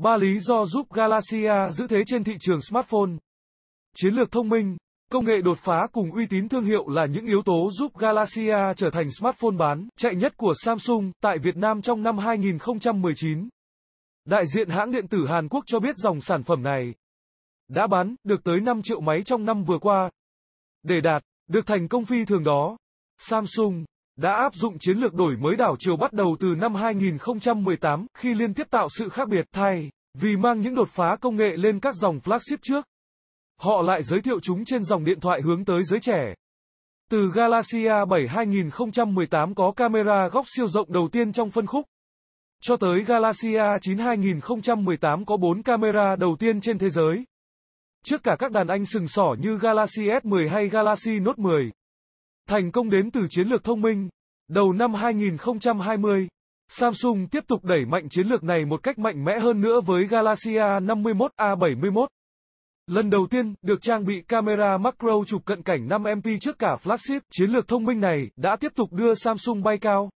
Ba lý do giúp Galaxia giữ thế trên thị trường smartphone. Chiến lược thông minh, công nghệ đột phá cùng uy tín thương hiệu là những yếu tố giúp Galaxia trở thành smartphone bán chạy nhất của Samsung tại Việt Nam trong năm 2019. Đại diện hãng điện tử Hàn Quốc cho biết dòng sản phẩm này đã bán được tới 5 triệu máy trong năm vừa qua. Để đạt được thành công phi thường đó, Samsung đã áp dụng chiến lược đổi mới đảo chiều bắt đầu từ năm 2018 khi liên tiếp tạo sự khác biệt thay vì mang những đột phá công nghệ lên các dòng flagship trước. Họ lại giới thiệu chúng trên dòng điện thoại hướng tới giới trẻ. Từ Galaxy A7 2018 có camera góc siêu rộng đầu tiên trong phân khúc. Cho tới Galaxy A9 2018 có 4 camera đầu tiên trên thế giới. Trước cả các đàn anh sừng sỏ như Galaxy S10 hay Galaxy Note 10. Thành công đến từ chiến lược thông minh. Đầu năm 2020, Samsung tiếp tục đẩy mạnh chiến lược này một cách mạnh mẽ hơn nữa với Galaxy A51 A71. Lần đầu tiên, được trang bị camera macro chụp cận cảnh 5MP trước cả flagship, chiến lược thông minh này đã tiếp tục đưa Samsung bay cao.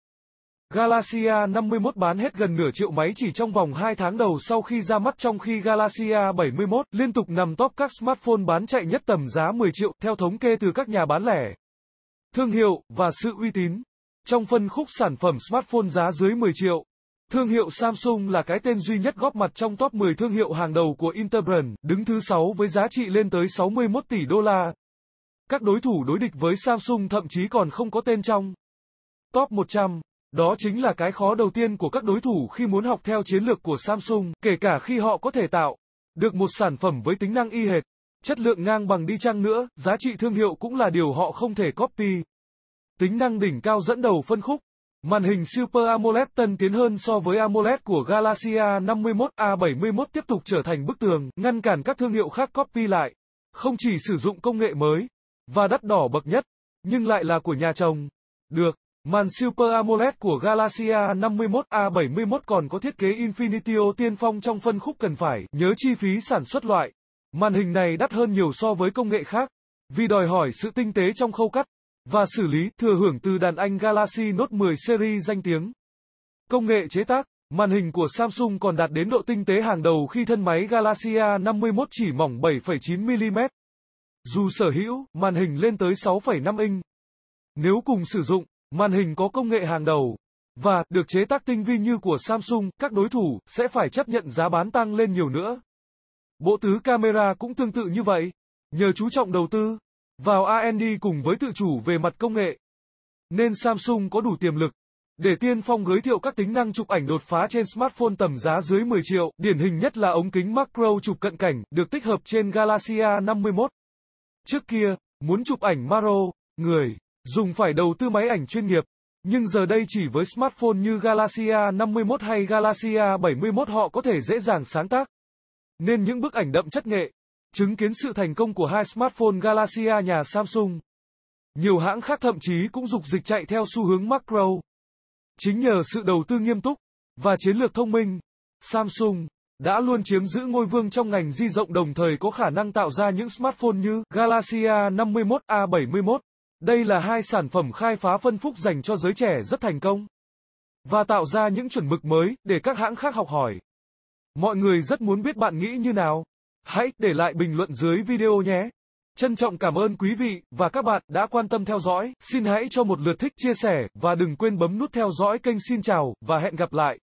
Galaxy A51 bán hết gần nửa triệu máy chỉ trong vòng 2 tháng đầu sau khi ra mắt trong khi Galaxy A71 liên tục nằm top các smartphone bán chạy nhất tầm giá 10 triệu theo thống kê từ các nhà bán lẻ thương hiệu và sự uy tín. Trong phân khúc sản phẩm smartphone giá dưới 10 triệu, thương hiệu Samsung là cái tên duy nhất góp mặt trong top 10 thương hiệu hàng đầu của Interbrand, đứng thứ 6 với giá trị lên tới 61 tỷ đô la. Các đối thủ đối địch với Samsung thậm chí còn không có tên trong top 100. Đó chính là cái khó đầu tiên của các đối thủ khi muốn học theo chiến lược của Samsung, kể cả khi họ có thể tạo được một sản phẩm với tính năng y hệt chất lượng ngang bằng đi chăng nữa, giá trị thương hiệu cũng là điều họ không thể copy. Tính năng đỉnh cao dẫn đầu phân khúc. Màn hình Super AMOLED tân tiến hơn so với AMOLED của Galaxy A51 A71 tiếp tục trở thành bức tường, ngăn cản các thương hiệu khác copy lại. Không chỉ sử dụng công nghệ mới, và đắt đỏ bậc nhất, nhưng lại là của nhà chồng. Được, màn Super AMOLED của Galaxy A51 A71 còn có thiết kế Infinitio tiên phong trong phân khúc cần phải, nhớ chi phí sản xuất loại. Màn hình này đắt hơn nhiều so với công nghệ khác, vì đòi hỏi sự tinh tế trong khâu cắt và xử lý thừa hưởng từ đàn anh Galaxy Note 10 series danh tiếng. Công nghệ chế tác, màn hình của Samsung còn đạt đến độ tinh tế hàng đầu khi thân máy Galaxy A51 chỉ mỏng 7,9 mm. Dù sở hữu màn hình lên tới 6,5 inch. Nếu cùng sử dụng, màn hình có công nghệ hàng đầu và được chế tác tinh vi như của Samsung, các đối thủ sẽ phải chấp nhận giá bán tăng lên nhiều nữa. Bộ tứ camera cũng tương tự như vậy. Nhờ chú trọng đầu tư vào R&D cùng với tự chủ về mặt công nghệ, nên Samsung có đủ tiềm lực để tiên phong giới thiệu các tính năng chụp ảnh đột phá trên smartphone tầm giá dưới 10 triệu, điển hình nhất là ống kính macro chụp cận cảnh được tích hợp trên Galaxy A51. Trước kia, muốn chụp ảnh macro, người dùng phải đầu tư máy ảnh chuyên nghiệp, nhưng giờ đây chỉ với smartphone như Galaxy A51 hay Galaxy A71 họ có thể dễ dàng sáng tác nên những bức ảnh đậm chất nghệ, chứng kiến sự thành công của hai smartphone Galaxy A nhà Samsung. Nhiều hãng khác thậm chí cũng dục dịch chạy theo xu hướng macro. Chính nhờ sự đầu tư nghiêm túc và chiến lược thông minh, Samsung đã luôn chiếm giữ ngôi vương trong ngành di rộng đồng thời có khả năng tạo ra những smartphone như Galaxy A51, A71. Đây là hai sản phẩm khai phá phân phúc dành cho giới trẻ rất thành công và tạo ra những chuẩn mực mới để các hãng khác học hỏi. Mọi người rất muốn biết bạn nghĩ như nào. Hãy để lại bình luận dưới video nhé. Trân trọng cảm ơn quý vị và các bạn đã quan tâm theo dõi. Xin hãy cho một lượt thích chia sẻ và đừng quên bấm nút theo dõi kênh Xin chào và hẹn gặp lại.